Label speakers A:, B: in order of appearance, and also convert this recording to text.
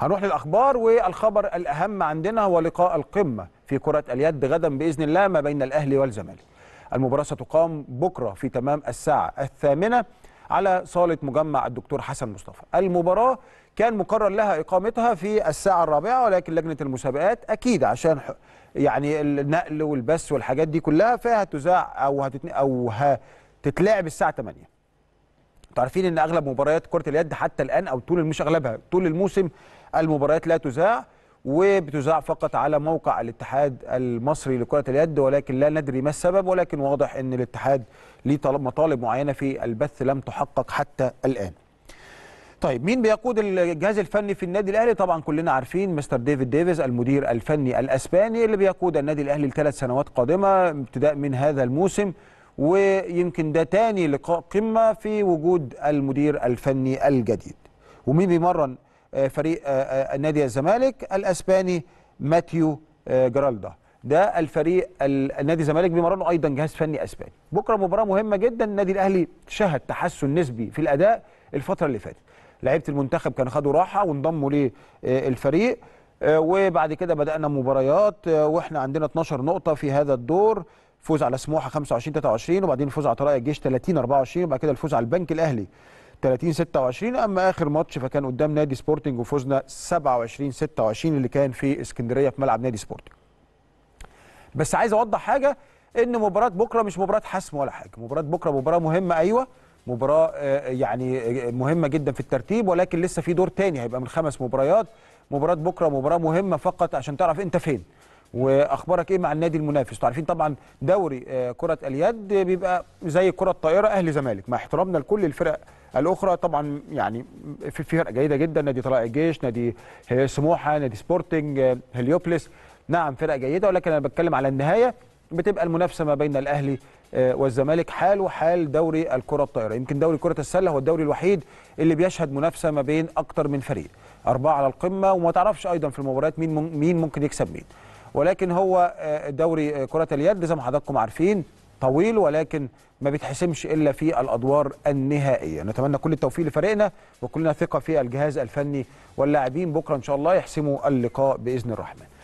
A: هنروح للاخبار والخبر الاهم عندنا هو لقاء القمه في كره اليد غدا باذن الله ما بين الاهلي والزمالك. المباراه ستقام بكره في تمام الساعه الثامنه على صاله مجمع الدكتور حسن مصطفى. المباراه كان مقرر لها اقامتها في الساعه الرابعه ولكن لجنه المسابقات اكيد عشان يعني النقل والبث والحاجات دي كلها فهتذاع او هتتن... او هتتلعب الساعه 8. تعرفين عارفين ان اغلب مباريات كره اليد حتى الان او طول مش اغلبها طول الموسم المباريات لا تذاع وبتذاع فقط على موقع الاتحاد المصري لكرة اليد ولكن لا ندري ما السبب ولكن واضح ان الاتحاد ليه مطالب معينة في البث لم تحقق حتى الآن طيب مين بيقود الجهاز الفني في النادي الاهلي طبعا كلنا عارفين مستر ديفيد ديفيز المدير الفني الاسباني اللي بيقود النادي الاهلي لثلاث سنوات قادمه ابتداء من هذا الموسم ويمكن ده تاني لقاء قمه في وجود المدير الفني الجديد ومين بيمرن آه، فريق آه، آه، نادي الزمالك الاسباني ماتيو جرالدا ده الفريق النادي الزمالك بيمرنه ايضا جهاز فني اسباني بكره مباراه مهمه جدا النادي الاهلي شهد تحسن نسبي في الاداء الفتره اللي فاتت لعيبه المنتخب كانوا خدوا راحه وانضموا للفريق وبعد كده بدانا مباريات واحنا عندنا 12 نقطه في هذا الدور فوز على سموحه 25 23 وبعدين فوز على طرائق الجيش 30 24 وبعد كده الفوز على البنك الاهلي 30 26 اما اخر ماتش فكان قدام نادي سبورتنج وفوزنا 27 26 اللي كان في اسكندريه في ملعب نادي سبورتنج بس عايز اوضح حاجه ان مباراه بكره مش مباراه حسم ولا حاجه مباراه بكره مباراه مهمه ايوه مباراه آه، يعني آه، مهمه جدا في الترتيب ولكن لسه في دور تاني هيبقى من خمس مباريات مباراه بكره مباراه مهمه فقط عشان تعرف انت فين واخبارك ايه مع النادي المنافس تعرفين عارفين طبعا دوري آه، كره اليد بيبقى زي كره الطائره اهلي زمالك مع احترامنا لكل الفرق الاخرى طبعا يعني في فرق جيده جدا نادي طلائع الجيش نادي آه، سموحه نادي سبورتنج آه، هليوبلس نعم فرق جيده ولكن انا بتكلم على النهايه بتبقى المنافسه ما بين الاهلي والزمالك حاله حال دوري الكره الطائره يمكن دوري كره السله هو الدوري الوحيد اللي بيشهد منافسه ما بين اكثر من فريق اربعه على القمه وما تعرفش ايضا في المباريات مين مين ممكن يكسب مين ولكن هو آه، دوري آه، كرة اليد زي ما حضراتكم عارفين طويل ولكن ما بيتحسمش الا في الادوار النهائيه نتمنى كل التوفيق لفريقنا وكلنا ثقه في الجهاز الفني واللاعبين بكره ان شاء الله يحسموا اللقاء باذن الرحمن